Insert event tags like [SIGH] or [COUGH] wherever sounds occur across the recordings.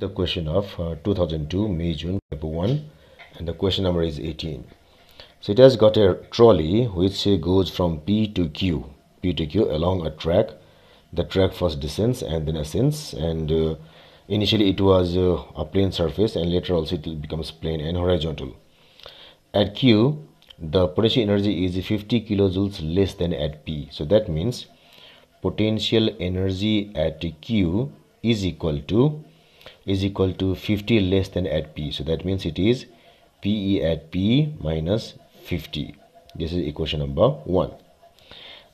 the question of uh, 2002 May June paper 1 and the question number is 18 so it has got a trolley which goes from P to Q P to Q along a track the track first descends and then ascends and uh, initially it was uh, a plane surface and later also it becomes plane and horizontal at Q the potential energy is 50 kilojoules less than at P so that means potential energy at Q is equal to is equal to 50 less than at p so that means it is pe at p minus 50 this is equation number 1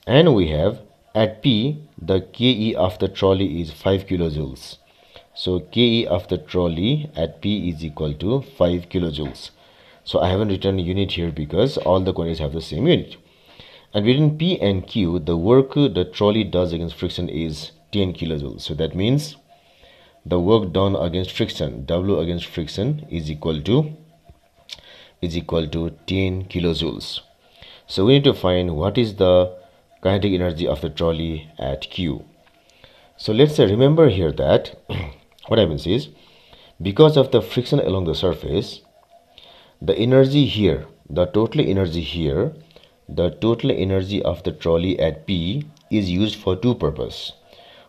and we have at p the ke of the trolley is 5 kilojoules so ke of the trolley at p is equal to 5 kilojoules so i haven't written unit here because all the quantities have the same unit and within p and q the work the trolley does against friction is 10 kilojoules so that means the work done against friction W against friction is equal to is equal to 10 kilojoules so we need to find what is the kinetic energy of the trolley at Q so let's say remember here that [CLEARS THROAT] what happens is because of the friction along the surface the energy here the total energy here the total energy of the trolley at P is used for two purposes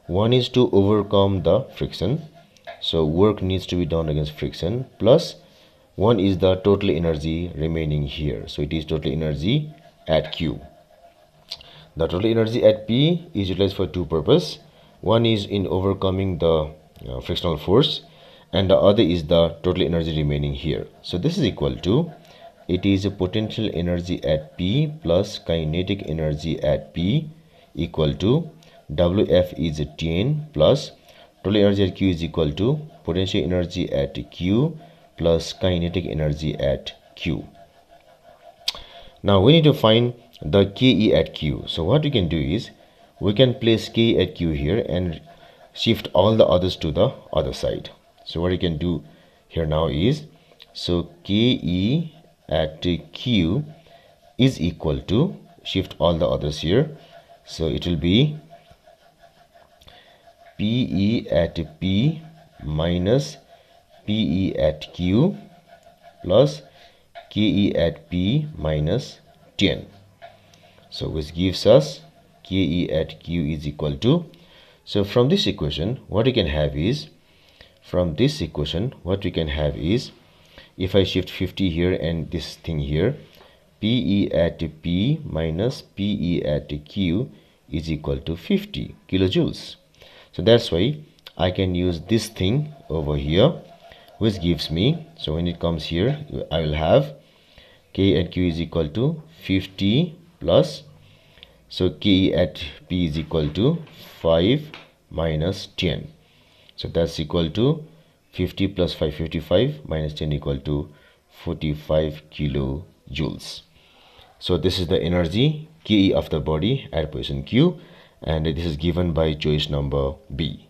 one is to overcome the friction so work needs to be done against friction plus one is the total energy remaining here so it is total energy at q the total energy at p is utilized for two purposes one is in overcoming the uh, frictional force and the other is the total energy remaining here so this is equal to it is a potential energy at p plus kinetic energy at p equal to WF is 10 plus total energy at Q is equal to potential energy at Q plus kinetic energy at Q. Now we need to find the KE at Q. So what we can do is we can place KE at Q here and shift all the others to the other side. So what we can do here now is so KE at Q is equal to shift all the others here. So it will be PE at P minus PE at Q plus KE at P minus 10. So which gives us KE at Q is equal to. So from this equation what we can have is from this equation what we can have is if I shift 50 here and this thing here PE at P minus PE at Q is equal to 50 kilojoules so that's why I can use this thing over here which gives me so when it comes here I will have K at Q is equal to 50 plus so K at P is equal to 5 minus 10 so that's equal to 50 plus 555 minus 10 equal to 45 kilojoules so this is the energy KE of the body at position Q and it is given by choice number B.